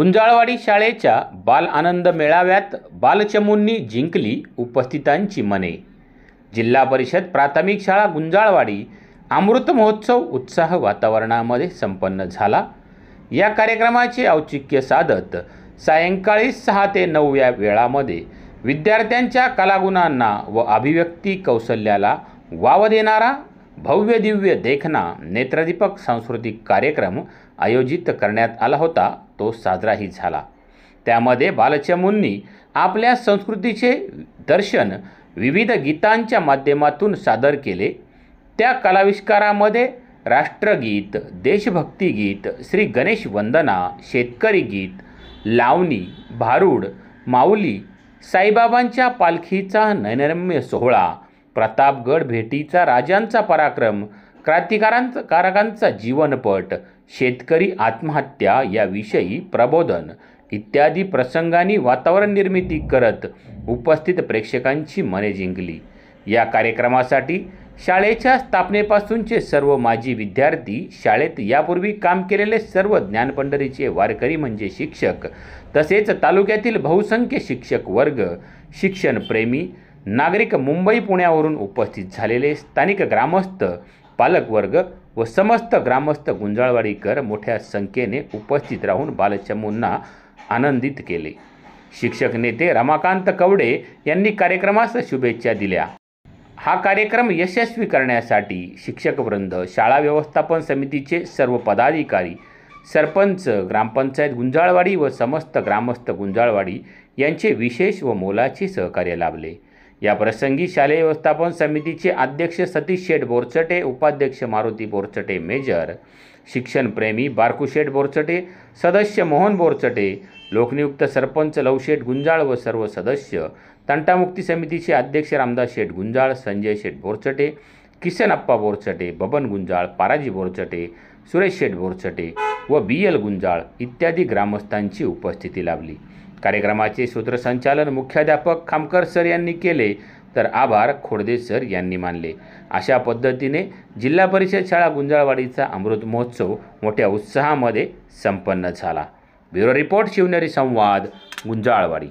गुंजाळवाडी शाळेच्या बाल आनंद मेळाव्यात बालचमूंनी जिंकली उपस्थितांची मने जिल्हा परिषद प्राथमिक शाळा गुंजाळवाडी अमृत महोत्सव उत्साह वातावरणामध्ये संपन्न झाला या कार्यक्रमाचे औचित्य साधत सायंकाळी सहा ते नऊ या वेळामध्ये विद्यार्थ्यांच्या कलागुणांना व अभिव्यक्ती कौशल्याला वाव देणारा भव्य दिव्य देखना नेत्रदीपक सांस्कृतिक कार्यक्रम आयोजित करण्यात आला होता तो साजराही झाला त्यामध्ये बालचमूंनी आपल्या संस्कृतीचे दर्शन विविध गीतांच्या माध्यमातून सादर केले त्या कलाविष्कारामध्ये राष्ट्रगीत गीत, श्री गणेश वंदना शेतकरी गीत लावणी भारूड माऊली साईबाबांच्या पालखीचा नैनरम्य सोहळा प्रतापगड भेटीचा राजांचा पराक्रम क्रांतिकारांचा कारकांचा जीवनपट शेतकरी आत्महत्या याविषयी प्रबोधन इत्यादी प्रसंगांनी वातावरण निर्मिती करत उपस्थित प्रेक्षकांची मने जिंकली या कार्यक्रमासाठी शाळेच्या स्थापनेपासूनचे सर्व माजी विद्यार्थी शाळेत यापूर्वी काम केलेले सर्व ज्ञानपंढरीचे वारकरी म्हणजे शिक्षक तसेच तालुक्यातील बहुसंख्य शिक्षक वर्ग शिक्षणप्रेमी नागरिक मुंबई पुण्यावरून उपस्थित झालेले स्थानिक ग्रामस्थ पालकवर्ग व समस्त ग्रामस्थ गुंजाळवाडीकर मोठ्या संख्येने उपस्थित राहून बालचमूंना आनंदित केले शिक्षक नेते रमाकांत कवडे यांनी कार्यक्रमास शुभेच्छा दिल्या हा कार्यक्रम यशस्वी करण्यासाठी शिक्षकवृंद शाळा व्यवस्थापन समितीचे सर्व पदाधिकारी सरपंच ग्रामपंचायत गुंजाळवाडी व समस्त ग्रामस्थ गुंजाळवाडी यांचे विशेष व मोलाचे सहकार्य लाभले या प्रसंगी शालेय व्यवस्थापन समितीचे अध्यक्ष सतीश शेठ बोरचटे उपाध्यक्ष मारुती बोरचटे मेजर शिक्षणप्रेमी बारकुशेठ बोरचटे सदस्य मोहन बोरचटे लोकनियुक्त सरपंच लवशेठ गुंजाळ व सर्व सदस्य तंटामुक्ती समितीचे अध्यक्ष रामदास शेठ गुंजाळ संजय शेठ बोरचटे किशन अप्पा बोरचटे बबन गुंजाळ पाराजी बोरचटे सुरेश शेठ बोरचटे व बी एल गुंजाळ इत्यादी ग्रामस्थांची उपस्थिती लाभली कार्यक्रमाचे सूत्रसंचालन मुख्याध्यापक खामकर सर यांनी केले तर आभार खोडदे सर यांनी मानले अशा पद्धतीने जिल्हा परिषद शाळा गुंजाळवाडीचा अमृत महोत्सव मोठ्या उत्साहामध्ये संपन्न झाला ब्युरो रिपोर्ट शिवनेरी संवाद गुंजाळवाडी